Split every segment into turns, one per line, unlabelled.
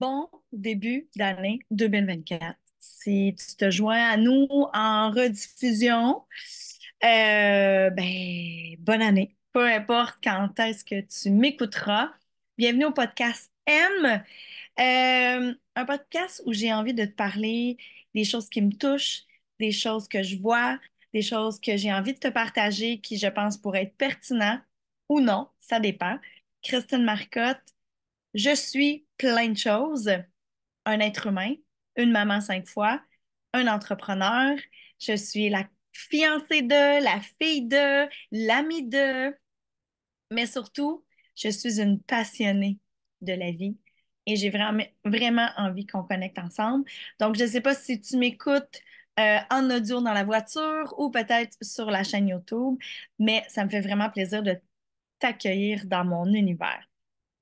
bon début d'année 2024. Si tu te joins à nous en rediffusion, euh, ben, bonne année. Peu importe quand est-ce que tu m'écouteras. Bienvenue au podcast M. Euh, un podcast où j'ai envie de te parler des choses qui me touchent, des choses que je vois, des choses que j'ai envie de te partager qui, je pense, pourraient être pertinentes ou non, ça dépend. Christine Marcotte je suis plein de choses, un être humain, une maman cinq fois, un entrepreneur, je suis la fiancée de, la fille de, l'amie de, mais surtout, je suis une passionnée de la vie et j'ai vraiment, vraiment envie qu'on connecte ensemble. Donc, je ne sais pas si tu m'écoutes euh, en audio dans la voiture ou peut-être sur la chaîne YouTube, mais ça me fait vraiment plaisir de t'accueillir dans mon univers.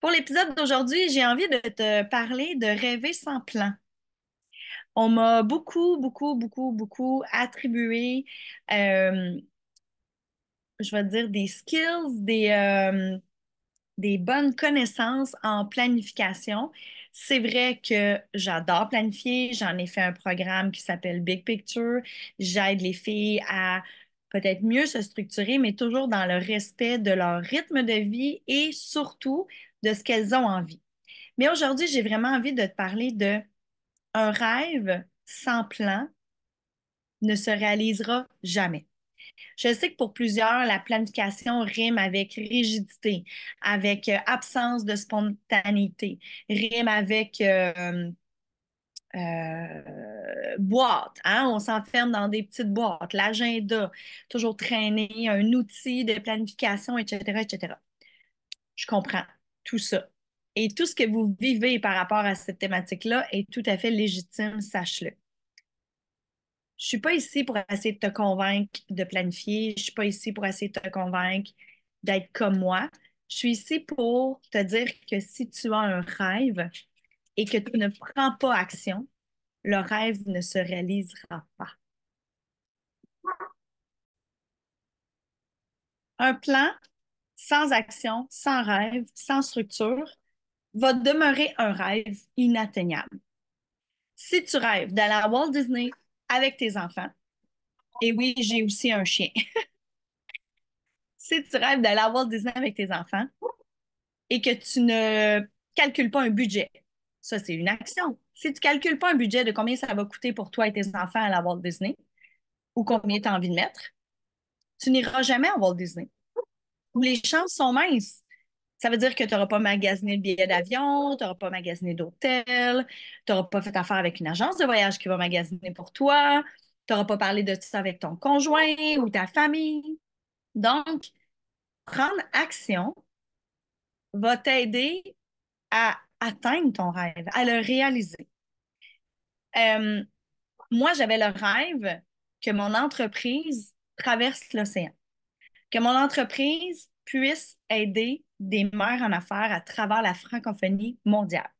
Pour l'épisode d'aujourd'hui, j'ai envie de te parler de rêver sans plan. On m'a beaucoup, beaucoup, beaucoup, beaucoup attribué, euh, je vais dire, des skills, des, euh, des bonnes connaissances en planification. C'est vrai que j'adore planifier. J'en ai fait un programme qui s'appelle Big Picture. J'aide les filles à peut-être mieux se structurer, mais toujours dans le respect de leur rythme de vie et surtout de ce qu'elles ont envie. Mais aujourd'hui, j'ai vraiment envie de te parler de un rêve sans plan ne se réalisera jamais. Je sais que pour plusieurs, la planification rime avec rigidité, avec euh, absence de spontanéité, rime avec euh, euh, boîte. Hein. On s'enferme dans des petites boîtes, l'agenda, toujours traîner, un outil de planification, etc., etc. Je comprends tout ça. Et tout ce que vous vivez par rapport à cette thématique-là est tout à fait légitime, sache-le. Je ne suis pas ici pour essayer de te convaincre de planifier. Je ne suis pas ici pour essayer de te convaincre d'être comme moi. Je suis ici pour te dire que si tu as un rêve et que tu ne prends pas action, le rêve ne se réalisera pas. Un plan, sans action, sans rêve, sans structure, va demeurer un rêve inatteignable. Si tu rêves d'aller à Walt Disney avec tes enfants, et oui, j'ai aussi un chien. si tu rêves d'aller à Walt Disney avec tes enfants et que tu ne calcules pas un budget, ça c'est une action. Si tu ne calcules pas un budget de combien ça va coûter pour toi et tes enfants à la Walt Disney ou combien tu as envie de mettre, tu n'iras jamais à Walt Disney où les chances sont minces. Ça veut dire que tu n'auras pas magasiné le billet d'avion, tu n'auras pas magasiné d'hôtel, tu n'auras pas fait affaire avec une agence de voyage qui va magasiner pour toi, tu n'auras pas parlé de ça avec ton conjoint ou ta famille. Donc, prendre action va t'aider à atteindre ton rêve, à le réaliser. Euh, moi, j'avais le rêve que mon entreprise traverse l'océan que mon entreprise puisse aider des mères en affaires à travers la francophonie mondiale.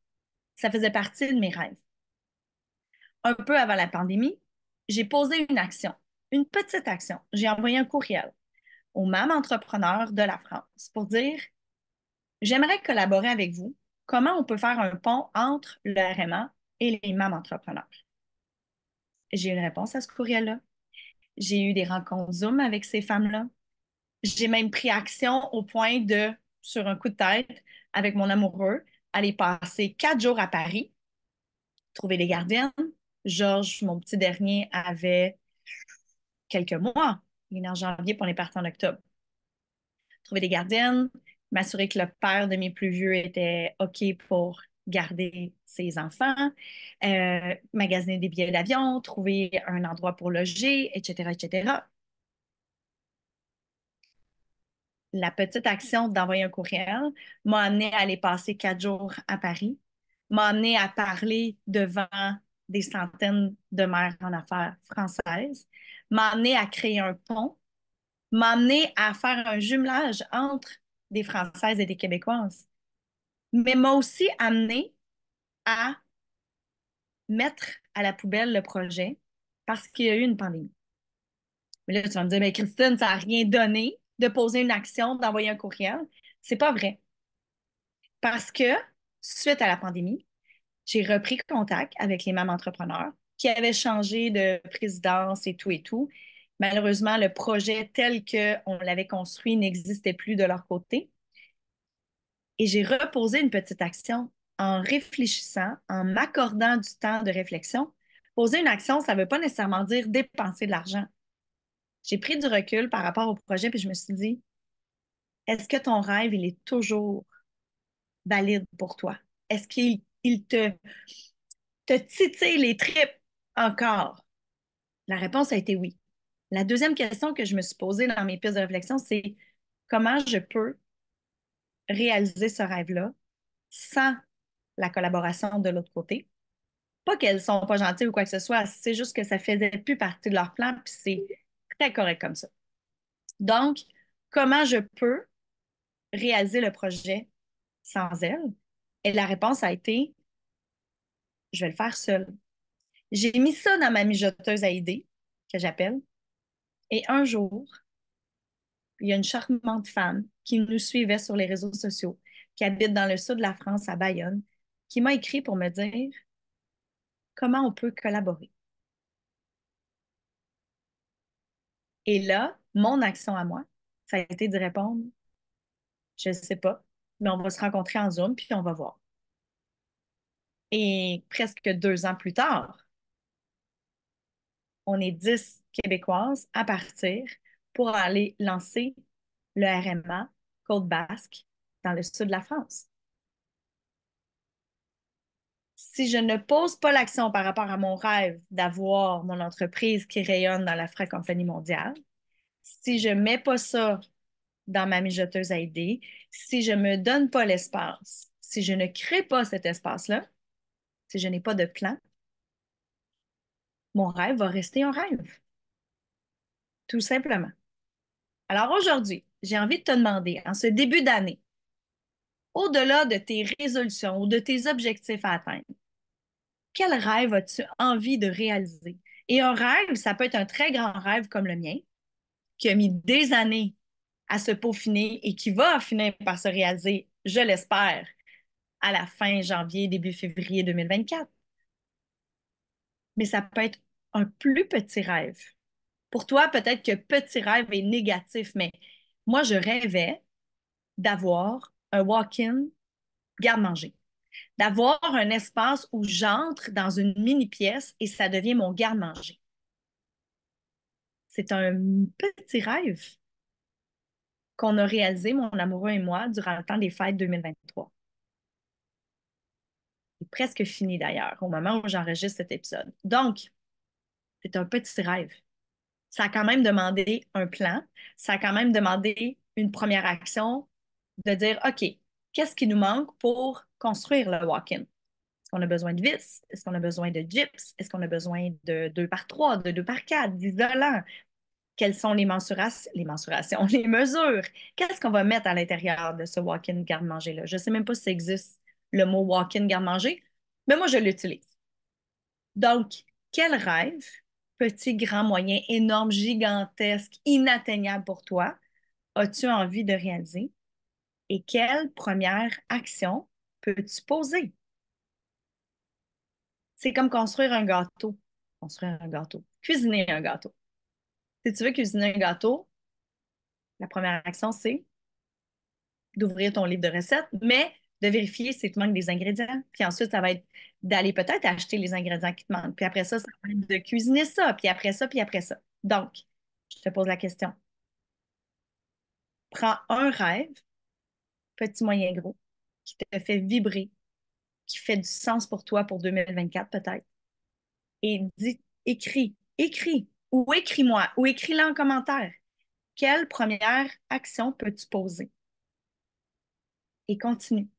Ça faisait partie de mes rêves. Un peu avant la pandémie, j'ai posé une action, une petite action. J'ai envoyé un courriel aux mêmes entrepreneurs de la France pour dire J'aimerais collaborer avec vous. Comment on peut faire un pont entre le RMA et les mêmes entrepreneurs? J'ai eu une réponse à ce courriel-là. J'ai eu des rencontres Zoom avec ces femmes-là. J'ai même pris action au point de, sur un coup de tête, avec mon amoureux, aller passer quatre jours à Paris, trouver des gardiennes. Georges, mon petit dernier, avait quelques mois. Il est en janvier, puis on est parti en octobre. Trouver des gardiennes, m'assurer que le père de mes plus vieux était OK pour garder ses enfants, euh, magasiner des billets d'avion, trouver un endroit pour loger, etc., etc. la petite action d'envoyer un courriel m'a amené à aller passer quatre jours à Paris, m'a amené à parler devant des centaines de mères en affaires françaises, m'a amené à créer un pont, m'a amené à faire un jumelage entre des Françaises et des Québécoises, mais m'a aussi amené à mettre à la poubelle le projet parce qu'il y a eu une pandémie. Mais là, tu vas me dire, mais Christine, ça n'a rien donné de poser une action, d'envoyer un courriel. C'est pas vrai. Parce que, suite à la pandémie, j'ai repris contact avec les mêmes entrepreneurs qui avaient changé de présidence et tout et tout. Malheureusement, le projet tel qu'on l'avait construit n'existait plus de leur côté. Et j'ai reposé une petite action en réfléchissant, en m'accordant du temps de réflexion. Poser une action, ça ne veut pas nécessairement dire dépenser de l'argent j'ai pris du recul par rapport au projet, puis je me suis dit, est-ce que ton rêve, il est toujours valide pour toi? Est-ce qu'il il te, te titille les tripes encore? La réponse a été oui. La deuxième question que je me suis posée dans mes pistes de réflexion, c'est comment je peux réaliser ce rêve-là sans la collaboration de l'autre côté? Pas qu'elles ne sont pas gentilles ou quoi que ce soit, c'est juste que ça ne faisait plus partie de leur plan, puis c'est très correct comme ça. Donc, comment je peux réaliser le projet sans elle? Et la réponse a été, je vais le faire seule. J'ai mis ça dans ma mijoteuse à idées, que j'appelle. Et un jour, il y a une charmante femme qui nous suivait sur les réseaux sociaux, qui habite dans le sud de la France, à Bayonne, qui m'a écrit pour me dire comment on peut collaborer. Et là, mon action à moi, ça a été de répondre, je ne sais pas, mais on va se rencontrer en Zoom, puis on va voir. Et presque deux ans plus tard, on est dix Québécoises à partir pour aller lancer le RMA Côte Basque dans le sud de la France si je ne pose pas l'action par rapport à mon rêve d'avoir mon entreprise qui rayonne dans la francophonie mondiale, si je ne mets pas ça dans ma mijoteuse à idées, si je ne me donne pas l'espace, si je ne crée pas cet espace-là, si je n'ai pas de plan, mon rêve va rester un rêve. Tout simplement. Alors aujourd'hui, j'ai envie de te demander, en ce début d'année, au-delà de tes résolutions ou de tes objectifs à atteindre, quel rêve as-tu envie de réaliser? Et un rêve, ça peut être un très grand rêve comme le mien, qui a mis des années à se peaufiner et qui va finir par se réaliser, je l'espère, à la fin janvier, début février 2024. Mais ça peut être un plus petit rêve. Pour toi, peut-être que petit rêve est négatif, mais moi, je rêvais d'avoir un walk-in, garde-manger. D'avoir un espace où j'entre dans une mini-pièce et ça devient mon garde-manger. C'est un petit rêve qu'on a réalisé, mon amoureux et moi, durant le temps des fêtes 2023. C'est presque fini d'ailleurs, au moment où j'enregistre cet épisode. Donc, c'est un petit rêve. Ça a quand même demandé un plan, ça a quand même demandé une première action, de dire, OK, qu'est-ce qui nous manque pour construire le walk-in? Est-ce qu'on a besoin de vis? Est-ce qu'on a besoin de gyps? Est-ce qu'on a besoin de 2 par 3, de 2 par 4, d'isolant? Quelles sont les mensurations, les mensurations, les mesures? Qu'est-ce qu'on va mettre à l'intérieur de ce walk-in garde-manger-là? Je ne sais même pas si ça existe le mot walk-in garde-manger, mais moi, je l'utilise. Donc, quel rêve, petit, grand, moyen, énorme, gigantesque, inatteignable pour toi, as-tu envie de réaliser? et quelle première action peux-tu poser? C'est comme construire un gâteau. Construire un gâteau. Cuisiner un gâteau. Si tu veux cuisiner un gâteau, la première action, c'est d'ouvrir ton livre de recettes, mais de vérifier si tu manques des ingrédients. Puis ensuite, ça va être d'aller peut-être acheter les ingrédients qui te manquent. Puis après ça, ça va être de cuisiner ça, puis après ça, puis après ça. Donc, je te pose la question. Prends un rêve petit, moyen, gros, qui te fait vibrer, qui fait du sens pour toi pour 2024 peut-être. Et dis, écris, écris, ou écris-moi, ou écris-la en commentaire. Quelle première action peux-tu poser? Et continue.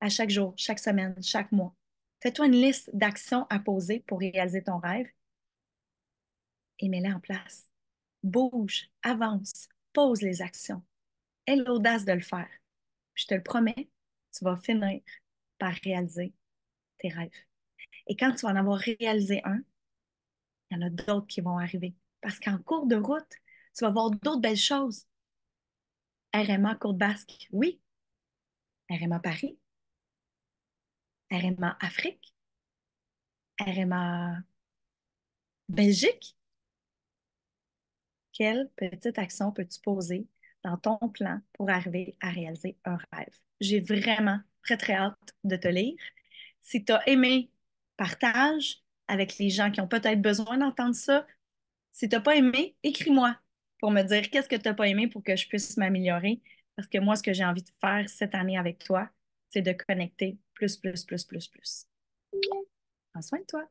À chaque jour, chaque semaine, chaque mois. Fais-toi une liste d'actions à poser pour réaliser ton rêve et mets-la en place. Bouge, avance, pose les actions. Aie l'audace de le faire je te le promets, tu vas finir par réaliser tes rêves. Et quand tu vas en avoir réalisé un, il y en a d'autres qui vont arriver. Parce qu'en cours de route, tu vas voir d'autres belles choses. RMA Côte Basque, oui. RMA Paris. RMA Afrique. RMA Belgique. Quelle petite action peux-tu poser dans ton plan pour arriver à réaliser un rêve. J'ai vraiment très, très hâte de te lire. Si tu as aimé, partage avec les gens qui ont peut-être besoin d'entendre ça. Si tu n'as pas aimé, écris-moi pour me dire qu'est-ce que tu n'as pas aimé pour que je puisse m'améliorer. Parce que moi, ce que j'ai envie de faire cette année avec toi, c'est de connecter plus, plus, plus, plus, plus. Prends soin de toi.